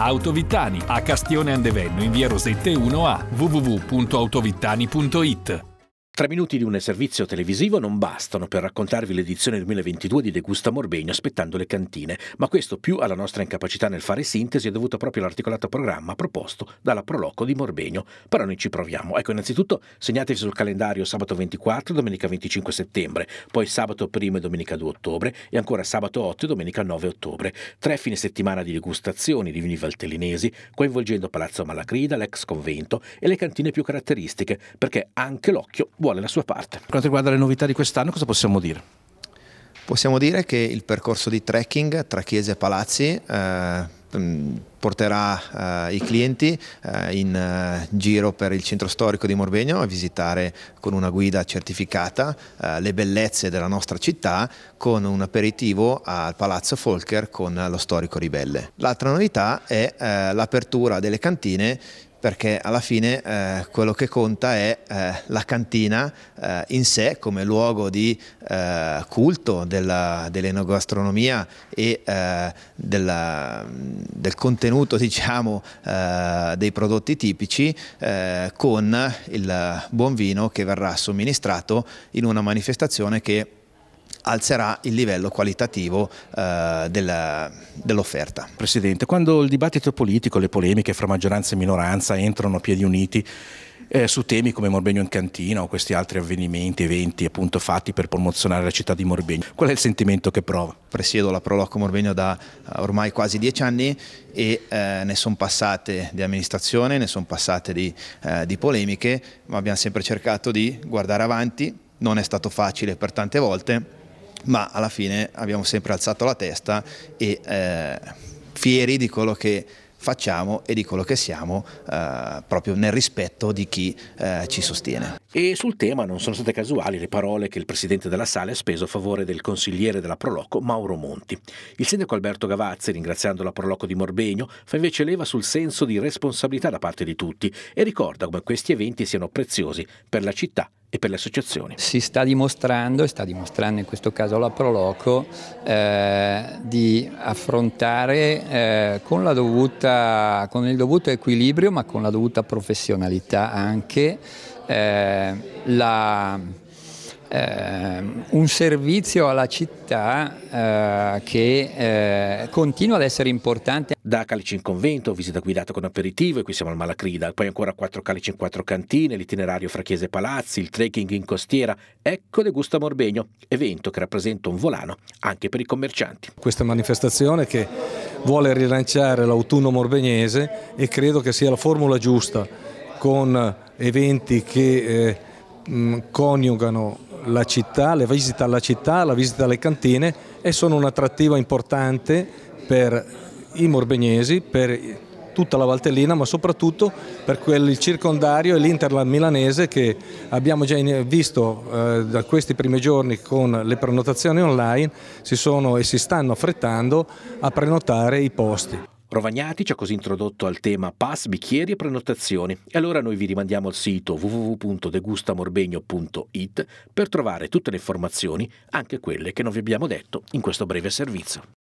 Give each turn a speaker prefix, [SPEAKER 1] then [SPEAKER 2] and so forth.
[SPEAKER 1] Autovittani a Castione Andevenno in via Rosette 1A www.autovittani.it Tre minuti di un servizio televisivo non bastano per raccontarvi l'edizione 2022 di Degusta Morbegno aspettando le cantine, ma questo più alla nostra incapacità nel fare sintesi è dovuto proprio all'articolato programma proposto dalla Proloco di Morbegno, però noi ci proviamo. Ecco, innanzitutto segnatevi sul calendario sabato 24, domenica 25 settembre, poi sabato 1 e domenica 2 ottobre e ancora sabato 8 e domenica 9 ottobre. Tre fine settimana di degustazioni di vini valtellinesi, coinvolgendo Palazzo Malacrida, l'ex convento e le cantine più caratteristiche,
[SPEAKER 2] perché anche l'occhio vuole vuole la sua parte. Per quanto riguarda le novità di quest'anno, cosa possiamo dire? Possiamo dire che il percorso di trekking tra chiese e palazzi eh, mm, porterà eh, i clienti eh, in eh, giro per il centro storico di Morbegno a visitare con una guida certificata eh, le bellezze della nostra città con un aperitivo al Palazzo Folker con lo storico Ribelle. L'altra novità è eh, l'apertura delle cantine perché alla fine eh, quello che conta è eh, la cantina eh, in sé come luogo di eh, culto dell'enogastronomia dell e eh, della, del contenuto diciamo, eh, dei prodotti tipici con il buon vino che verrà somministrato in una manifestazione che alzerà il livello qualitativo eh, dell'offerta. Dell Presidente, quando il
[SPEAKER 1] dibattito politico, le polemiche fra maggioranza e minoranza entrano a piedi uniti eh, su temi come Morbegno in cantina o questi altri avvenimenti, eventi appunto fatti per promozionare la città di Morbegno, qual è
[SPEAKER 2] il sentimento che prova? Presiedo la Proloco Morbegno da eh, ormai quasi dieci anni e eh, ne sono passate di amministrazione, ne sono passate di, eh, di polemiche, ma abbiamo sempre cercato di guardare avanti, non è stato facile per tante volte, ma alla fine abbiamo sempre alzato la testa e eh, fieri di quello che facciamo e di quello che siamo eh, proprio nel rispetto di chi eh, ci sostiene. E sul tema non sono state casuali le parole
[SPEAKER 1] che il presidente della Sala ha speso a favore del consigliere della Proloco Mauro Monti. Il sindaco Alberto Gavazzi, ringraziando la Proloco di Morbegno, fa invece leva sul senso di responsabilità da parte di tutti e ricorda come questi eventi siano preziosi
[SPEAKER 2] per la città e per le associazioni. Si sta dimostrando, e sta dimostrando in questo caso la Proloco, eh, di affrontare eh, con, dovuta, con, il dovuto equilibrio ma con la dovuta professionalità anche eh, la eh, un servizio alla città eh, che eh, continua ad essere importante. Da calici in
[SPEAKER 1] convento, visita guidata con aperitivo e qui siamo al Malacrida, poi ancora quattro calici in quattro cantine, l'itinerario fra chiese e palazzi, il trekking in costiera, ecco De Gusta Morbegno, evento che rappresenta un
[SPEAKER 3] volano anche per i commercianti. Questa manifestazione che vuole rilanciare l'autunno morbegnese e credo che sia la formula giusta con eventi che eh, coniugano la città, la visita alla città, la visita alle cantine e sono un'attrattiva importante per i morbegnesi, per tutta la Valtellina ma soprattutto per quel circondario e l'Interland milanese che abbiamo già visto eh, da questi primi giorni con le prenotazioni online si sono e si stanno affrettando a prenotare i posti. Rovagnati
[SPEAKER 1] ci ha così introdotto al tema pass, bicchieri e prenotazioni. E allora noi vi rimandiamo al sito www.degustamorbegno.it per trovare tutte le informazioni, anche quelle che non vi abbiamo detto in questo breve servizio.